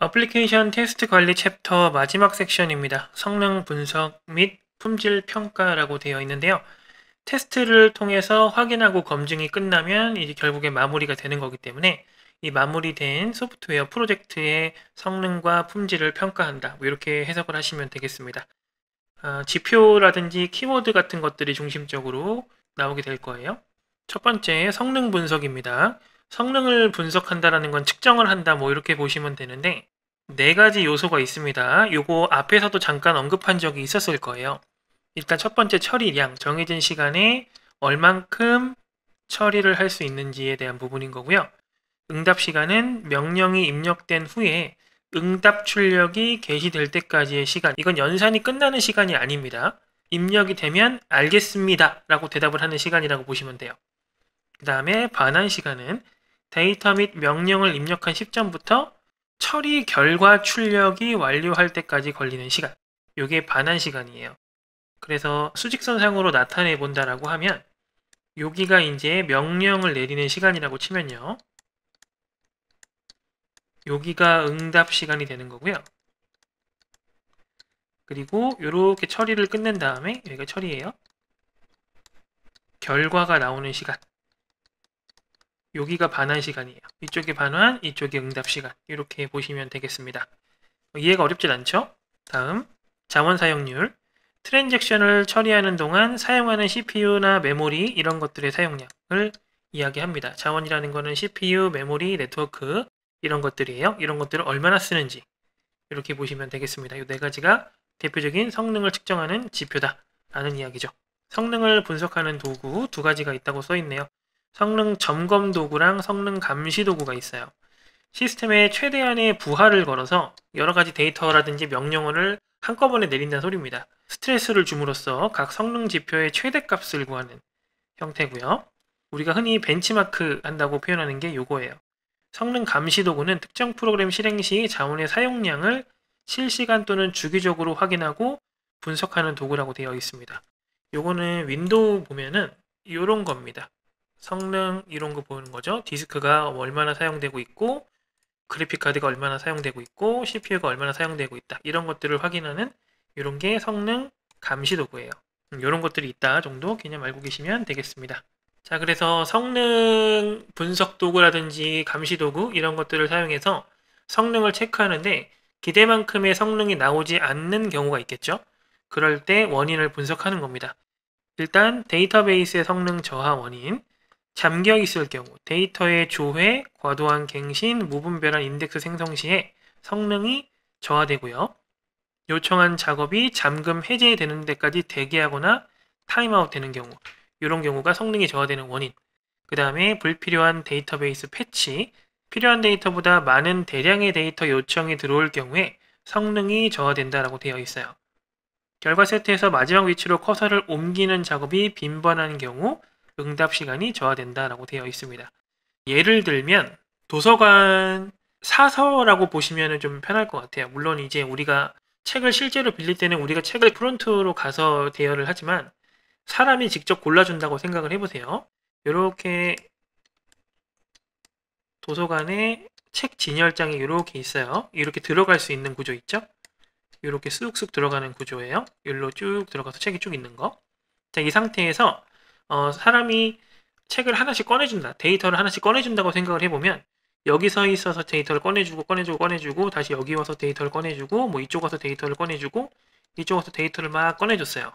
어플리케이션 테스트 관리 챕터 마지막 섹션입니다. 성능 분석 및 품질 평가라고 되어 있는데요. 테스트를 통해서 확인하고 검증이 끝나면 이제 결국에 마무리가 되는 거기 때문에 이 마무리된 소프트웨어 프로젝트의 성능과 품질을 평가한다. 뭐 이렇게 해석을 하시면 되겠습니다. 아, 지표라든지 키워드 같은 것들이 중심적으로 나오게 될 거예요. 첫 번째 성능 분석입니다. 성능을 분석한다라는 건 측정을 한다 뭐 이렇게 보시면 되는데 네 가지 요소가 있습니다. 요거 앞에서도 잠깐 언급한 적이 있었을 거예요. 일단 첫 번째 처리량, 정해진 시간에 얼만큼 처리를 할 수 있는지에 대한 부분인 거고요. 응답 시간은 명령이 입력된 후에 응답 출력이 개시될 때까지의 시간. 이건 연산이 끝나는 시간이 아닙니다. 입력이 되면 알겠습니다 라고 대답을 하는 시간이라고 보시면 돼요. 그 다음에 반환 시간은 데이터 및 명령을 입력한 시점부터 처리 결과 출력이 완료할 때까지 걸리는 시간 요게 반환 시간이에요 그래서 수직선상으로 나타내 본다라고 하면 여기가 이제 명령을 내리는 시간이라고 치면요 여기가 응답 시간이 되는 거고요 그리고 이렇게 처리를 끝낸 다음에 여기가 처리예요 결과가 나오는 시간 여기가 반환 시간이에요. 이쪽이 반환, 이쪽이 응답 시간. 이렇게 보시면 되겠습니다. 뭐 이해가 어렵진 않죠? 다음, 자원 사용률. 트랜잭션을 처리하는 동안 사용하는 CPU나 메모리 이런 것들의 사용량을 이야기합니다. 자원이라는 거는 CPU, 메모리, 네트워크 이런 것들이에요. 이런 것들을 얼마나 쓰는지 이렇게 보시면 되겠습니다. 이 네 가지가 대표적인 성능을 측정하는 지표다라는 이야기죠. 성능을 분석하는 도구 두 가지가 있다고 써 있네요. 성능 점검 도구랑 성능 감시 도구가 있어요. 시스템에 최대한의 부하를 걸어서 여러 가지 데이터라든지 명령어를 한꺼번에 내린다는 소리입니다. 스트레스를 줌으로써 각 성능 지표의 최대값을 구하는 형태고요. 우리가 흔히 벤치마크 한다고 표현하는 게 이거예요. 성능 감시 도구는 특정 프로그램 실행 시 자원의 사용량을 실시간 또는 주기적으로 확인하고 분석하는 도구라고 되어 있습니다. 요거는 윈도우 보면은 이런 겁니다. 성능 이런 거 보는 거죠. 디스크가 얼마나 사용되고 있고 그래픽 카드가 얼마나 사용되고 있고 CPU가 얼마나 사용되고 있다. 이런 것들을 확인하는 이런 게 성능 감시 도구예요. 이런 음, 것들이 있다 정도 개념 알고 계시면 되겠습니다. 자, 그래서 성능 분석 도구라든지 감시 도구 이런 것들을 사용해서 성능을 체크하는데 기대만큼의 성능이 나오지 않는 경우가 있겠죠. 그럴 때 원인을 분석하는 겁니다. 일단 데이터베이스의 성능 저하 원인, 잠겨 있을 경우 데이터의 조회, 과도한 갱신, 무분별한 인덱스 생성 시에 성능이 저하되고요. 요청한 작업이 잠금 해제되는 데까지 대기하거나 타임아웃 되는 경우 이런 경우가 성능이 저하되는 원인 그 다음에 불필요한 데이터베이스 패치 필요한 데이터보다 많은 대량의 데이터 요청이 들어올 경우에 성능이 저하된다라고 되어 있어요. 결과 세트에서 마지막 위치로 커서를 옮기는 작업이 빈번한 경우 응답 시간이 저하된다라고 되어 있습니다. 예를 들면 도서관 사서라고 보시면 좀 편할 것 같아요. 물론 이제 우리가 책을 실제로 빌릴 때는 우리가 책을 프론트로 가서 대여를 하지만 사람이 직접 골라준다고 생각을 해보세요. 이렇게 도서관에 책 진열장이 이렇게 있어요. 이렇게 들어갈 수 있는 구조 있죠? 이렇게 쑥쑥 들어가는 구조예요. 여기로 쭉 들어가서 책이 쭉 있는 거. 자, 이 상태에서 어, 사람이 책을 하나씩 꺼내준다. 데이터를 하나씩 꺼내준다고 생각을 해보면 여기서 있어서 데이터를 꺼내주고 꺼내주고 꺼내주고 다시 여기 와서 데이터를 꺼내주고 뭐 이쪽 와서 데이터를 꺼내주고 이쪽 와서 데이터를 막 꺼내줬어요.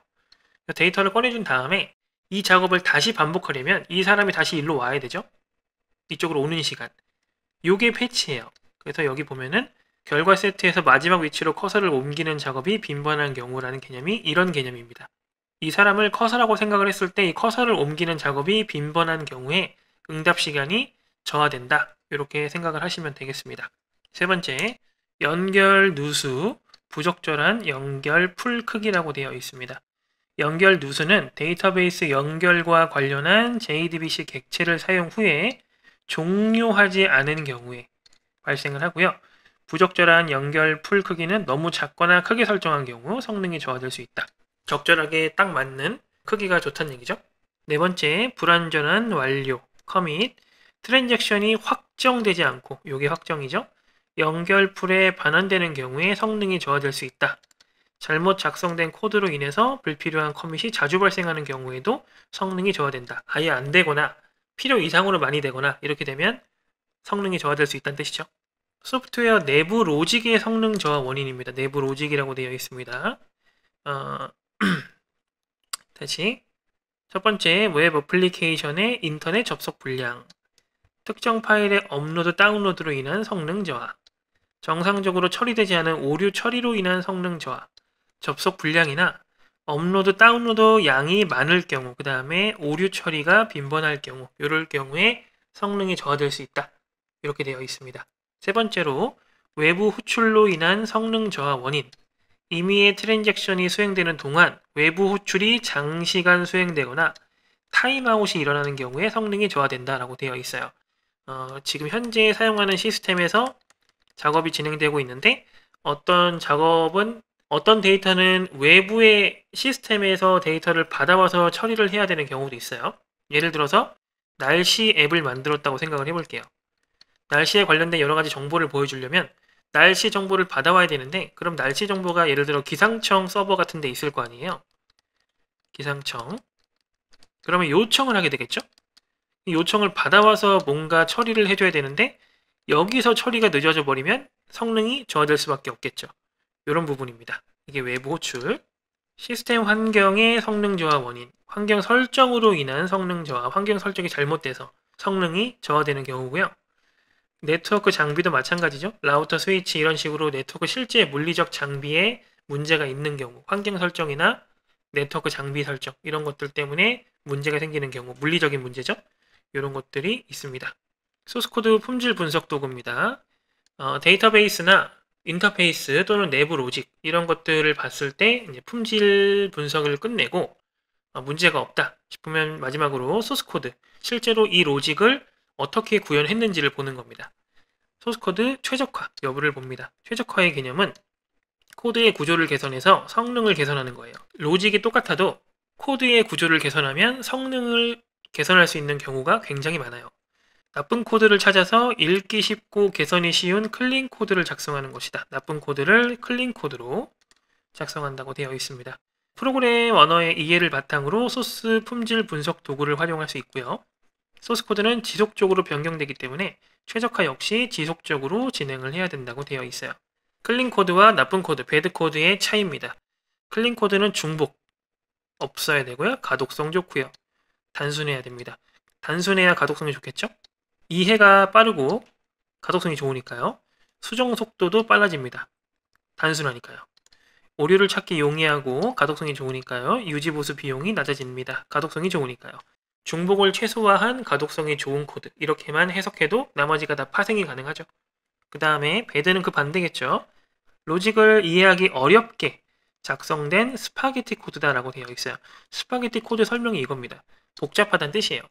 데이터를 꺼내준 다음에 이 작업을 다시 반복하려면 이 사람이 다시 일로 와야 되죠. 이쪽으로 오는 시간. 요게 패치예요. 그래서 여기 보면은 결과 세트에서 마지막 위치로 커서를 옮기는 작업이 빈번한 경우라는 개념이 이런 개념입니다. 이 사람을 커서라고 생각을 했을 때 이 커서를 옮기는 작업이 빈번한 경우에 응답 시간이 저하된다. 이렇게 생각을 하시면 되겠습니다. 세 번째, 연결 누수, 부적절한 연결 풀 크기라고 되어 있습니다. 연결 누수는 데이터베이스 연결과 관련한 JDBC 객체를 사용 후에 종료하지 않은 경우에 발생을 하고요. 부적절한 연결 풀 크기는 너무 작거나 크게 설정한 경우 성능이 저하될 수 있다. 적절하게 딱 맞는 크기가 좋다는 얘기죠. 네 번째, 불완전한 완료, 커밋. 트랜잭션이 확정되지 않고, 요게 확정이죠. 연결풀에 반환되는 경우에 성능이 저하될 수 있다. 잘못 작성된 코드로 인해서 불필요한 커밋이 자주 발생하는 경우에도 성능이 저하된다. 아예 안 되거나 필요 이상으로 많이 되거나 이렇게 되면 성능이 저하될 수 있다는 뜻이죠. 소프트웨어 내부 로직의 성능 저하 원인입니다. 내부 로직이라고 되어 있습니다. 어, 다시 첫 번째, 웹 어플리케이션의 인터넷 접속 불량, 특정 파일의 업로드 다운로드로 인한 성능 저하, 정상적으로 처리되지 않은 오류 처리로 인한 성능 저하, 접속 불량이나 업로드 다운로드 양이 많을 경우, 그 다음에 오류 처리가 빈번할 경우, 이럴 경우에 성능이 저하될 수 있다. 이렇게 되어 있습니다. 세 번째로 외부 호출로 인한 성능 저하 원인, 임의의 트랜잭션이 수행되는 동안 외부 호출이 장시간 수행되거나 타임아웃이 일어나는 경우에 성능이 저하된다라고 되어 있어요. 어, 지금 현재 사용하는 시스템에서 작업이 진행되고 있는데 어떤 작업은 어떤 데이터는 외부의 시스템에서 데이터를 받아와서 처리를 해야 되는 경우도 있어요. 예를 들어서 날씨 앱을 만들었다고 생각을 해볼게요. 날씨에 관련된 여러 가지 정보를 보여주려면 날씨 정보를 받아와야 되는데 그럼 날씨 정보가 예를 들어 기상청 서버 같은 데 있을 거 아니에요. 기상청. 그러면 요청을 하게 되겠죠? 요청을 받아와서 뭔가 처리를 해줘야 되는데 여기서 처리가 늦어져 버리면 성능이 저하될 수밖에 없겠죠. 이런 부분입니다. 이게 외부 호출, 시스템 환경의 성능 저하 원인, 환경 설정으로 인한 성능 저하, 환경 설정이 잘못돼서 성능이 저하되는 경우고요. 네트워크 장비도 마찬가지죠. 라우터 스위치 이런 식으로 네트워크 실제 물리적 장비에 문제가 있는 경우, 환경 설정이나 네트워크 장비 설정 이런 것들 때문에 문제가 생기는 경우, 물리적인 문제죠. 이런 것들이 있습니다. 소스코드 품질 분석 도구입니다. 어, 데이터베이스나 인터페이스 또는 내부 로직 이런 것들을 봤을 때 품질 분석을 끝내고 어, 문제가 없다 싶으면 마지막으로 소스코드 실제로 이 로직을 어떻게 구현했는지를 보는 겁니다. 소스코드 최적화 여부를 봅니다. 최적화의 개념은 코드의 구조를 개선해서 성능을 개선하는 거예요. 로직이 똑같아도 코드의 구조를 개선하면 성능을 개선할 수 있는 경우가 굉장히 많아요. 나쁜 코드를 찾아서 읽기 쉽고 개선이 쉬운 클린 코드를 작성하는 것이다. 나쁜 코드를 클린 코드로 작성한다고 되어 있습니다. 프로그램 언어의 이해를 바탕으로 소스 품질 분석 도구를 활용할 수 있고요. 소스 코드는 지속적으로 변경되기 때문에 최적화 역시 지속적으로 진행을 해야 된다고 되어 있어요. 클린 코드와 나쁜 코드, 배드 코드의 차이입니다. 클린 코드는 중복 없어야 되고요. 가독성 좋고요. 단순해야 됩니다. 단순해야 가독성이 좋겠죠? 이해가 빠르고 가독성이 좋으니까요. 수정 속도도 빨라집니다. 단순하니까요. 오류를 찾기 용이하고 가독성이 좋으니까요. 유지보수 비용이 낮아집니다. 가독성이 좋으니까요. 중복을 최소화한 가독성이 좋은 코드 이렇게만 해석해도 나머지가 다 파생이 가능하죠. 그 다음에 배드는 그 반대겠죠. 로직을 이해하기 어렵게 작성된 스파게티 코드다라고 되어 있어요. 스파게티 코드 설명이 이겁니다. 복잡하다는 뜻이에요.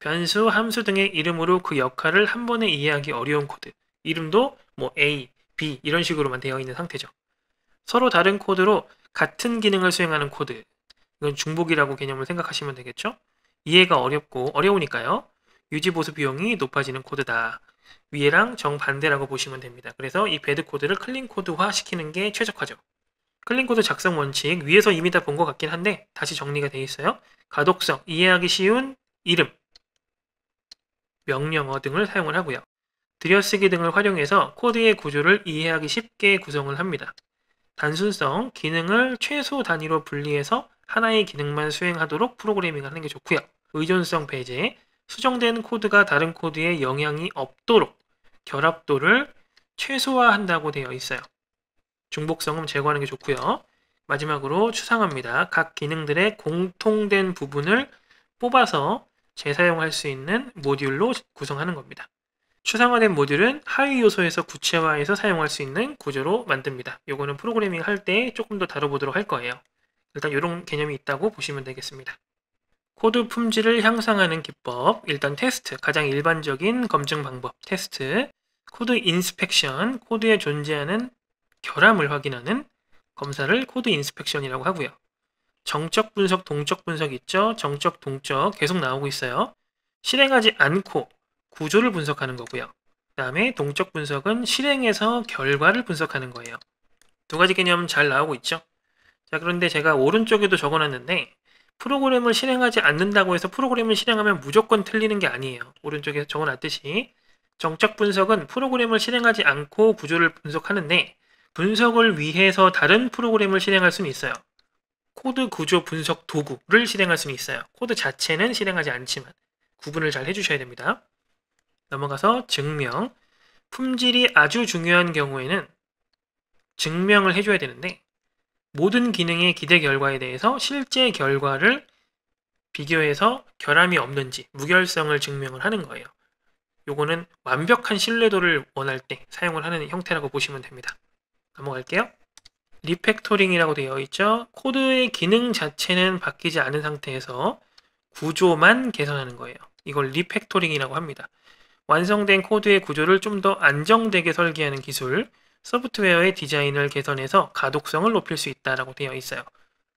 변수, 함수 등의 이름으로 그 역할을 한 번에 이해하기 어려운 코드. 이름도 뭐 A, B 이런 식으로만 되어 있는 상태죠. 서로 다른 코드로 같은 기능을 수행하는 코드. 이건 중복이라고 개념을 생각하시면 되겠죠. 이해가 어렵고 어려우니까요. 유지보수 비용이 높아지는 코드다. 위에랑 정반대라고 보시면 됩니다. 그래서 이 배드 코드를 클린 코드화 시키는 게 최적화죠. 클린 코드 작성 원칙 위에서 이미 다 본 것 같긴 한데 다시 정리가 되어 있어요. 가독성, 이해하기 쉬운 이름, 명령어 등을 사용을 하고요. 들여쓰기 등을 활용해서 코드의 구조를 이해하기 쉽게 구성을 합니다. 단순성, 기능을 최소 단위로 분리해서 하나의 기능만 수행하도록 프로그래밍 하는 게 좋고요. 의존성 배제, 수정된 코드가 다른 코드에 영향이 없도록 결합도를 최소화한다고 되어 있어요. 중복성은 제거하는 게 좋고요. 마지막으로 추상화입니다. 각 기능들의 공통된 부분을 뽑아서 재사용할 수 있는 모듈로 구성하는 겁니다. 추상화된 모듈은 하위 요소에서 구체화해서 사용할 수 있는 구조로 만듭니다. 이거는 프로그래밍 할 때 조금 더 다뤄보도록 할 거예요. 일단 이런 개념이 있다고 보시면 되겠습니다. 코드 품질을 향상하는 기법, 일단 테스트, 가장 일반적인 검증 방법, 테스트, 코드 인스펙션, 코드에 존재하는 결함을 확인하는 검사를 코드 인스펙션이라고 하고요. 정적 분석, 동적 분석 있죠? 정적, 동적 계속 나오고 있어요. 실행하지 않고 구조를 분석하는 거고요. 그 다음에 동적 분석은 실행에서 결과를 분석하는 거예요. 두 가지 개념 잘 나오고 있죠? 자, 그런데 제가 오른쪽에도 적어놨는데 프로그램을 실행하지 않는다고 해서 프로그램을 실행하면 무조건 틀리는 게 아니에요. 오른쪽에 적어놨듯이 정적 분석은 프로그램을 실행하지 않고 구조를 분석하는데 분석을 위해서 다른 프로그램을 실행할 수는 있어요. 코드 구조 분석 도구를 실행할 수는 있어요. 코드 자체는 실행하지 않지만 구분을 잘 해주셔야 됩니다. 넘어가서 증명. 품질이 아주 중요한 경우에는 증명을 해줘야 되는데 모든 기능의 기대 결과에 대해서 실제 결과를 비교해서 결함이 없는지 무결성을 증명을 하는 거예요. 요거는 완벽한 신뢰도를 원할 때 사용을 하는 형태라고 보시면 됩니다. 넘어갈게요. 리팩토링이라고 되어 있죠. 코드의 기능 자체는 바뀌지 않은 상태에서 구조만 개선하는 거예요. 이걸 리팩토링이라고 합니다. 완성된 코드의 구조를 좀 더 안정되게 설계하는 기술, 소프트웨어의 디자인을 개선해서 가독성을 높일 수 있다라고 되어 있어요.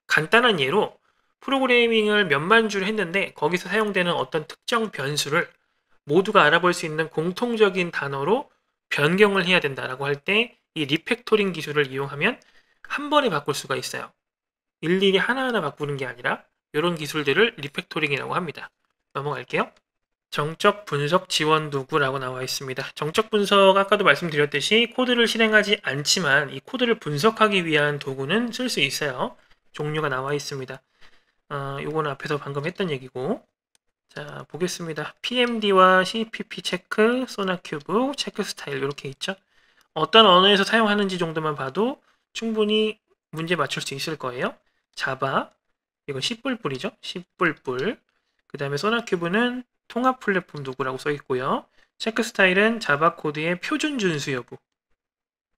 간단한 예로 프로그래밍을 몇만 줄 했는데 거기서 사용되는 어떤 특정 변수를 모두가 알아볼 수 있는 공통적인 단어로 변경을 해야 된다라고 할 때 이 리팩토링 기술을 이용하면 한 번에 바꿀 수가 있어요. 일일이 하나하나 바꾸는 게 아니라 이런 기술들을 리팩토링이라고 합니다. 넘어갈게요. 정적 분석 지원 도구라고 나와 있습니다. 정적 분석 아까도 말씀드렸듯이 코드를 실행하지 않지만 이 코드를 분석하기 위한 도구는 쓸 수 있어요. 종류가 나와 있습니다. 어, 요건 앞에서 방금 했던 얘기고 자 보겠습니다. PMD와 CPP 체크, 소나큐브, 체크 스타일 이렇게 있죠. 어떤 언어에서 사용하는지 정도만 봐도 충분히 문제 맞출 수 있을 거예요. 자바 이건 10불뿔이죠. 10불뿔 그 다음에 소나큐브는 통합 플랫폼 도구라고 써 있고요. 체크 스타일은 자바 코드의 표준 준수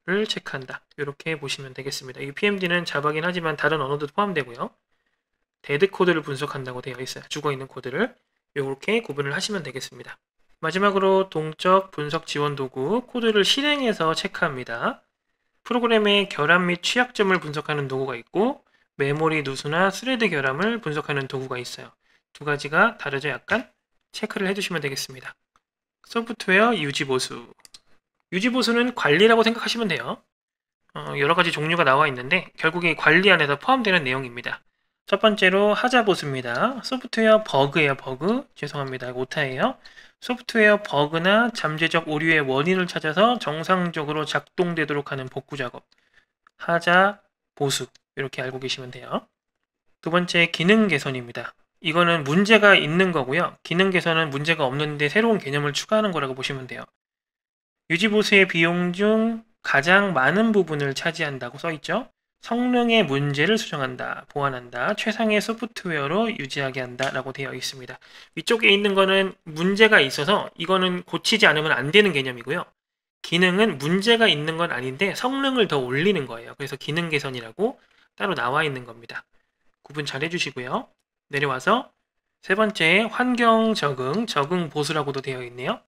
여부를 체크한다. 이렇게 보시면 되겠습니다. 이 PMD는 자바긴 하지만 다른 언어도 포함되고요. 데드 코드를 분석한다고 되어 있어요. 죽어있는 코드를 이렇게 구분을 하시면 되겠습니다. 마지막으로 동적 분석 지원 도구 코드를 실행해서 체크합니다. 프로그램의 결함 및 취약점을 분석하는 도구가 있고 메모리 누수나 스레드 결함을 분석하는 도구가 있어요. 두 가지가 다르죠 약간? 체크를 해주시면 되겠습니다. 소프트웨어 유지보수 유지보수는 관리라고 생각하시면 돼요. 어, 여러가지 종류가 나와 있는데 결국에 관리 안에서 포함되는 내용입니다. 첫 번째로 하자보수입니다. 소프트웨어 버그예요. 버그. 죄송합니다. 오타예요. 소프트웨어 버그나 잠재적 오류의 원인을 찾아서 정상적으로 작동되도록 하는 복구 작업. 하자, 보수. 이렇게 알고 계시면 돼요. 두 번째 기능 개선입니다. 이거는 문제가 있는 거고요. 기능 개선은 문제가 없는데 새로운 개념을 추가하는 거라고 보시면 돼요. 유지보수의 비용 중 가장 많은 부분을 차지한다고 써있죠. 성능의 문제를 수정한다, 보완한다, 최상의 소프트웨어로 유지하게 한다 라고 되어 있습니다. 위쪽에 있는 거는 문제가 있어서 이거는 고치지 않으면 안 되는 개념이고요. 기능은 문제가 있는 건 아닌데 성능을 더 올리는 거예요. 그래서 기능 개선이라고 따로 나와 있는 겁니다. 구분 잘 해주시고요. 내려와서 세 번째 환경 적응, 적응 보수라고도 되어 있네요.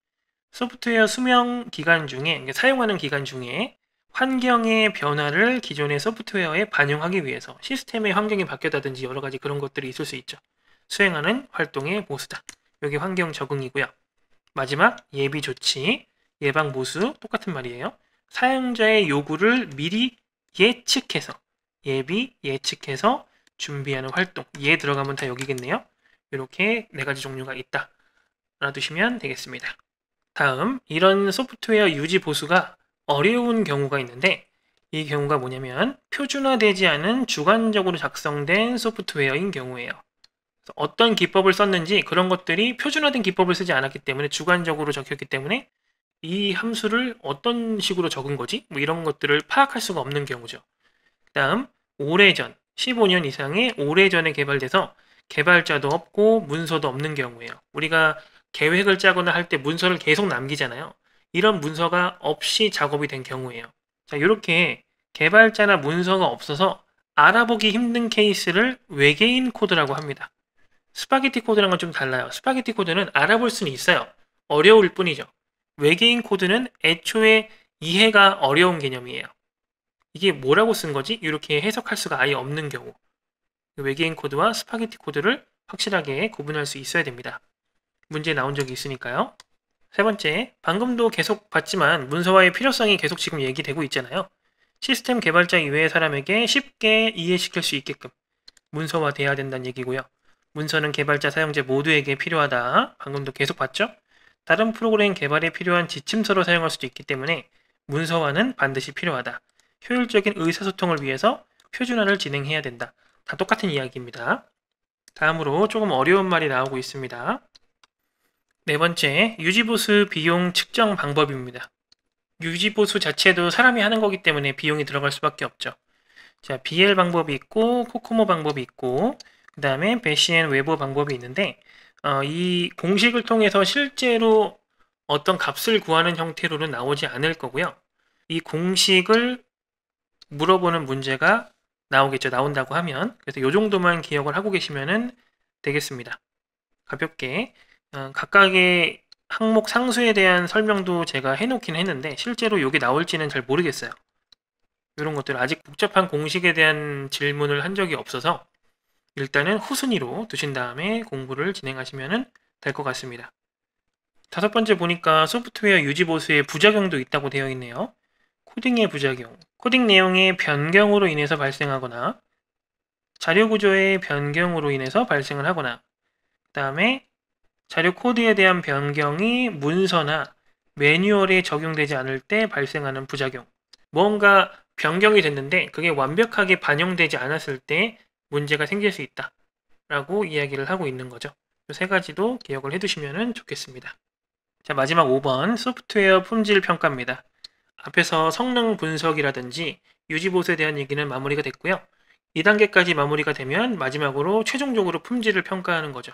소프트웨어 수명 기간 중에, 사용하는 기간 중에 환경의 변화를 기존의 소프트웨어에 반영하기 위해서 시스템의 환경이 바뀌었다든지 여러 가지 그런 것들이 있을 수 있죠. 수행하는 활동의 보수다. 여기 환경 적응이고요. 마지막 예비 조치, 예방 보수 똑같은 말이에요. 사용자의 요구를 미리 예측해서 예비 예측해서 준비하는 활동 예 들어가면 다 여기겠네요. 이렇게 네 가지 종류가 있다. 알아두시면 되겠습니다. 다음 이런 소프트웨어 유지 보수가 어려운 경우가 있는데 이 경우가 뭐냐면 표준화되지 않은 주관적으로 작성된 소프트웨어인 경우에요 어떤 기법을 썼는지 그런 것들이 표준화된 기법을 쓰지 않았기 때문에 주관적으로 적혔기 때문에 이 함수를 어떤 식으로 적은 거지? 뭐 이런 것들을 파악할 수가 없는 경우죠. 그 다음 오래전 15년 이상이 오래전에 개발돼서 개발자도 없고 문서도 없는 경우예요. 우리가 계획을 짜거나 할 때 문서를 계속 남기잖아요. 이런 문서가 없이 작업이 된 경우예요. 자, 이렇게 개발자나 문서가 없어서 알아보기 힘든 케이스를 외계인 코드라고 합니다. 스파게티 코드랑은 좀 달라요. 스파게티 코드는 알아볼 수는 있어요. 어려울 뿐이죠. 외계인 코드는 애초에 이해가 어려운 개념이에요. 이게 뭐라고 쓴 거지? 이렇게 해석할 수가 아예 없는 경우 외계인 코드와 스파게티 코드를 확실하게 구분할 수 있어야 됩니다. 문제 나온 적이 있으니까요. 세 번째, 방금도 계속 봤지만 문서화의 필요성이 계속 지금 얘기되고 있잖아요. 시스템 개발자 이외의 사람에게 쉽게 이해시킬 수 있게끔 문서화돼야 된다는 얘기고요. 문서는 개발자 사용자 모두에게 필요하다. 방금도 계속 봤죠? 다른 프로그램 개발에 필요한 지침서로 사용할 수도 있기 때문에 문서화는 반드시 필요하다. 효율적인 의사소통을 위해서 표준화를 진행해야 된다. 다 똑같은 이야기입니다. 다음으로 조금 어려운 말이 나오고 있습니다. 네 번째, 유지보수 비용 측정 방법입니다. 유지보수 자체도 사람이 하는 거기 때문에 비용이 들어갈 수밖에 없죠. 자, BL 방법이 있고 코코모 방법이 있고 그 다음에 배시앤 외부 방법이 있는데 어, 이 공식을 통해서 실제로 어떤 값을 구하는 형태로는 나오지 않을 거고요. 이 공식을 물어보는 문제가 나오겠죠. 나온다고 하면. 그래서 요 정도만 기억을 하고 계시면 되겠습니다. 가볍게 어, 각각의 항목 상수에 대한 설명도 제가 해놓긴 했는데 실제로 이게 나올지는 잘 모르겠어요. 이런 것들 아직 복잡한 공식에 대한 질문을 한 적이 없어서 일단은 후순위로 두신 다음에 공부를 진행하시면 될 것 같습니다. 다섯 번째 보니까 소프트웨어 유지 보수에 부작용도 있다고 되어 있네요. 코딩의 부작용, 코딩 내용의 변경으로 인해서 발생하거나 자료 구조의 변경으로 인해서 발생을 하거나 그 다음에 자료 코드에 대한 변경이 문서나 매뉴얼에 적용되지 않을 때 발생하는 부작용 뭔가 변경이 됐는데 그게 완벽하게 반영되지 않았을 때 문제가 생길 수 있다 라고 이야기를 하고 있는 거죠 이 세 가지도 기억을 해두시면 좋겠습니다 자 마지막 5번 소프트웨어 품질 평가입니다 앞에서 성능 분석이라든지 유지보수에 대한 얘기는 마무리가 됐고요. 2단계까지 마무리가 되면 마지막으로 최종적으로 품질을 평가하는 거죠.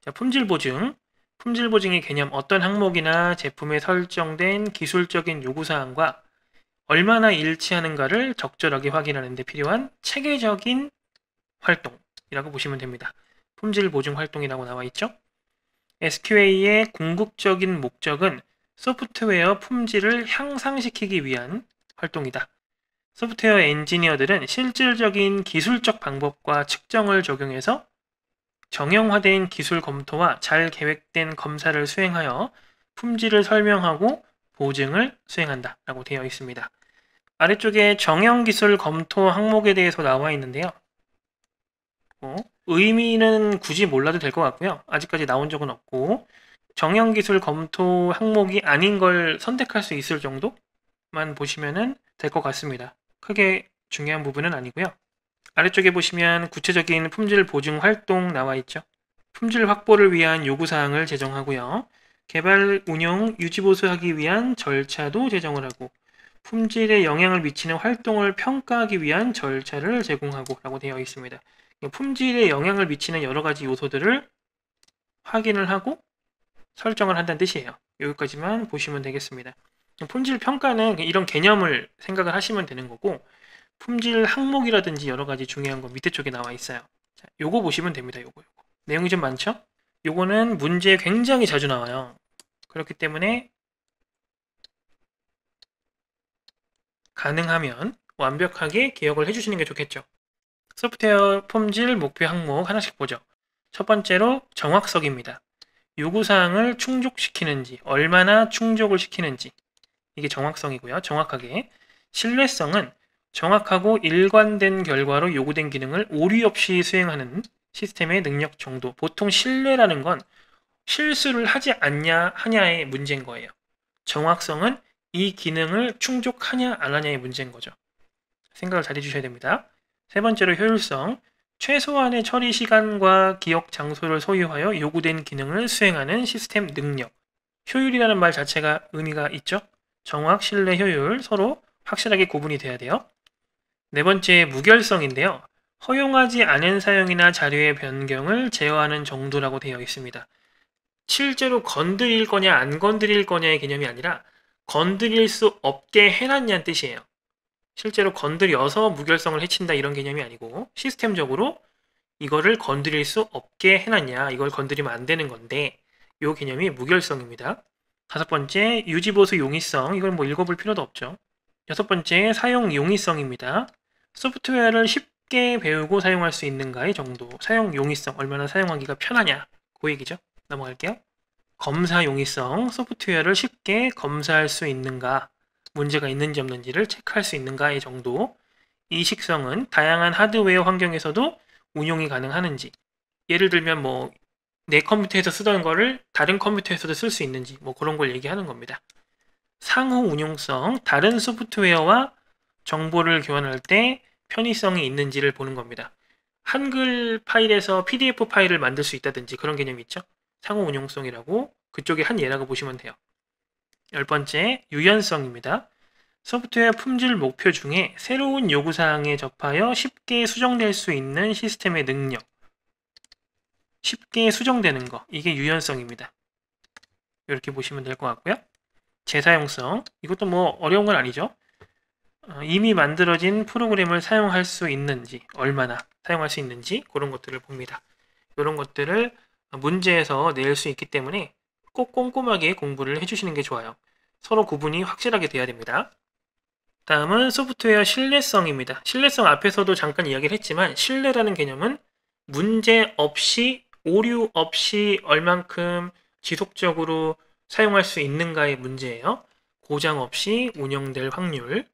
자, 품질 보증. 품질 보증의 개념 어떤 항목이나 제품에 설정된 기술적인 요구사항과 얼마나 일치하는가를 적절하게 확인하는 데 필요한 체계적인 활동이라고 보시면 됩니다. 품질 보증 활동이라고 나와 있죠. SQA의 궁극적인 목적은 소프트웨어 품질을 향상시키기 위한 활동이다. 소프트웨어 엔지니어들은 실질적인 기술적 방법과 측정을 적용해서 정형화된 기술 검토와 잘 계획된 검사를 수행하여 품질을 설명하고 보증을 수행한다 라고 되어 있습니다. 아래쪽에 정형기술 검토 항목에 대해서 나와 있는데요. 어, 의미는 굳이 몰라도 될 것 같고요. 아직까지 나온 적은 없고 정형 기술 검토 항목이 아닌 걸 선택할 수 있을 정도만 보시면 될 것 같습니다. 크게 중요한 부분은 아니고요. 아래쪽에 보시면 구체적인 품질 보증 활동 나와 있죠. 품질 확보를 위한 요구사항을 제정하고요. 개발, 운영, 유지보수하기 위한 절차도 제정을 하고 품질에 영향을 미치는 활동을 평가하기 위한 절차를 제공하고 라고 되어 있습니다. 품질에 영향을 미치는 여러 가지 요소들을 확인을 하고 설정을 한다는 뜻이에요. 여기까지만 보시면 되겠습니다. 품질 평가는 이런 개념을 생각을 하시면 되는 거고 품질 항목이라든지 여러 가지 중요한 거 밑에 쪽에 나와 있어요. 자, 요거 보시면 됩니다. 요거, 요거. 내용이 좀 많죠? 요거는 문제에 굉장히 자주 나와요. 그렇기 때문에 가능하면 완벽하게 기억을 해주시는 게 좋겠죠. 소프트웨어 품질 목표 항목 하나씩 보죠. 첫 번째로 정확성입니다. 요구사항을 충족시키는지, 얼마나 충족을 시키는지 이게 정확성이고요. 정확하게 신뢰성은 정확하고 일관된 결과로 요구된 기능을 오류 없이 수행하는 시스템의 능력 정도. 보통 신뢰라는 건 실수를 하지 않냐 하냐의 문제인 거예요. 정확성은 이 기능을 충족하냐 안 하냐의 문제인 거죠. 생각을 잘 해주셔야 됩니다. 세 번째로 효율성. 최소한의 처리 시간과 기억 장소를 소유하여 요구된 기능을 수행하는 시스템 능력. 효율이라는 말 자체가 의미가 있죠. 정확, 신뢰, 효율 서로 확실하게 구분이 돼야 돼요. 네 번째 무결성인데요. 허용하지 않은 사용이나 자료의 변경을 제어하는 정도라고 되어 있습니다. 실제로 건드릴 거냐 안 건드릴 거냐의 개념이 아니라 건드릴 수 없게 해놨냐는 뜻이에요. 실제로 건드려서 무결성을 해친다 이런 개념이 아니고 시스템적으로 이거를 건드릴 수 없게 해놨냐 이걸 건드리면 안 되는 건데 이 개념이 무결성입니다. 다섯 번째 유지보수 용이성 이걸 뭐 읽어볼 필요도 없죠. 여섯 번째 사용 용이성입니다. 소프트웨어를 쉽게 배우고 사용할 수 있는가의 정도 사용 용이성 얼마나 사용하기가 편하냐 그 얘기죠. 넘어갈게요. 검사 용이성 소프트웨어를 쉽게 검사할 수 있는가 문제가 있는지 없는지를 체크할 수 있는가의 정도, 이 식성은 다양한 하드웨어 환경에서도 운용이 가능하는지, 예를 들면 뭐 내 컴퓨터에서 쓰던 거를 다른 컴퓨터에서도 쓸 수 있는지 뭐 그런 걸 얘기하는 겁니다. 상호 운용성, 다른 소프트웨어와 정보를 교환할 때 편의성이 있는지를 보는 겁니다. 한글 파일에서 PDF 파일을 만들 수 있다든지 그런 개념이 있죠. 상호 운용성이라고 그쪽에 한 예라고 보시면 돼요. 열 번째, 유연성입니다. 소프트웨어 품질 목표 중에 새로운 요구사항에 접하여 쉽게 수정될 수 있는 시스템의 능력. 쉽게 수정되는 거, 이게 유연성입니다. 이렇게 보시면 될 것 같고요. 재사용성, 이것도 뭐 어려운 건 아니죠. 어, 이미 만들어진 프로그램을 사용할 수 있는지, 얼마나 사용할 수 있는지 그런 것들을 봅니다. 이런 것들을 문제에서 낼 수 있기 때문에 꼭 꼼꼼하게 공부를 해주시는 게 좋아요. 서로 구분이 확실하게 돼야 됩니다. 다음은 소프트웨어 신뢰성입니다. 신뢰성 앞에서도 잠깐 이야기를 했지만 신뢰라는 개념은 문제 없이 오류 없이 얼만큼 지속적으로 사용할 수 있는가의 문제예요. 고장 없이 운영될 확률.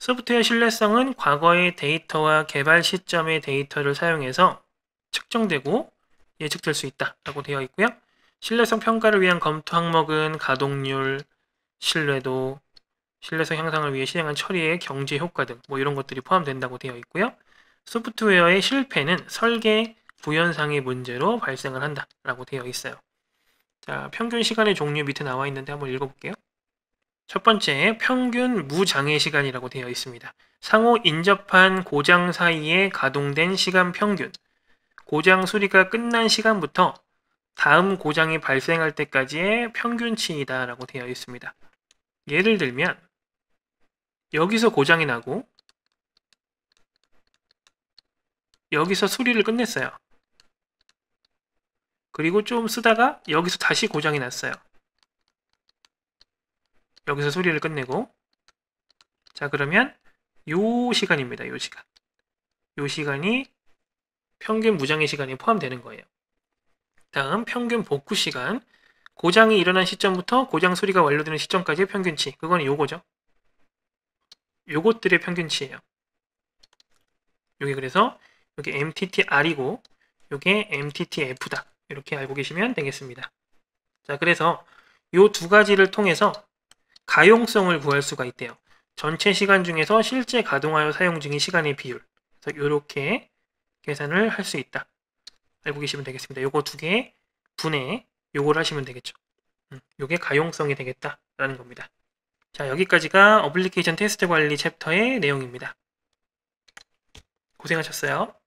소프트웨어 신뢰성은 과거의 데이터와 개발 시점의 데이터를 사용해서 측정되고 예측될 수 있다라고 되어 있고요. 신뢰성 평가를 위한 검토 항목은 가동률, 신뢰도, 신뢰성 향상을 위해 실행한 처리의 경제 효과 등 뭐 이런 것들이 포함된다고 되어 있고요. 소프트웨어의 실패는 설계 부연상의 문제로 발생을 한다라고 되어 있어요. 자, 평균 시간의 종류 밑에 나와 있는데 한번 읽어볼게요. 첫 번째, 평균 무장애 시간이라고 되어 있습니다. 상호 인접한 고장 사이에 가동된 시간 평균, 고장 수리가 끝난 시간부터 다음 고장이 발생할 때까지의 평균치이다라고 되어 있습니다. 예를 들면 여기서 고장이 나고 여기서 수리를 끝냈어요. 그리고 좀 쓰다가 여기서 다시 고장이 났어요. 여기서 수리를 끝내고 자 그러면 요 시간입니다. 요 시간. 요 시간이 평균 무장의 시간이 포함되는 거예요. 다음 평균 복구 시간, 고장이 일어난 시점부터 고장 소리가 완료되는 시점까지의 평균치. 그건 요거죠. 요것들의 평균치예요. 요게 그래서 여기 MTTR이고 요게 MTTF다. 이렇게 알고 계시면 되겠습니다. 자, 그래서 요 두 가지를 통해서 가용성을 구할 수가 있대요. 전체 시간 중에서 실제 가동하여 사용 중인 시간의 비율. 그래서 요렇게 계산을 할 수 있다. 알고 계시면 되겠습니다. 요거 두 개 분해 요걸 하시면 되겠죠. 음, 요게 가용성이 되겠다라는 겁니다. 자 여기까지가 어플리케이션 테스트 관리 챕터의 내용입니다. 고생하셨어요.